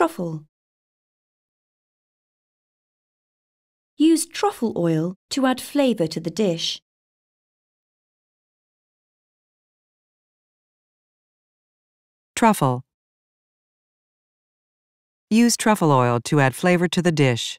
truffle. Use truffle oil to add flavour to the dish. Truffle Use truffle oil to add flavour to the dish.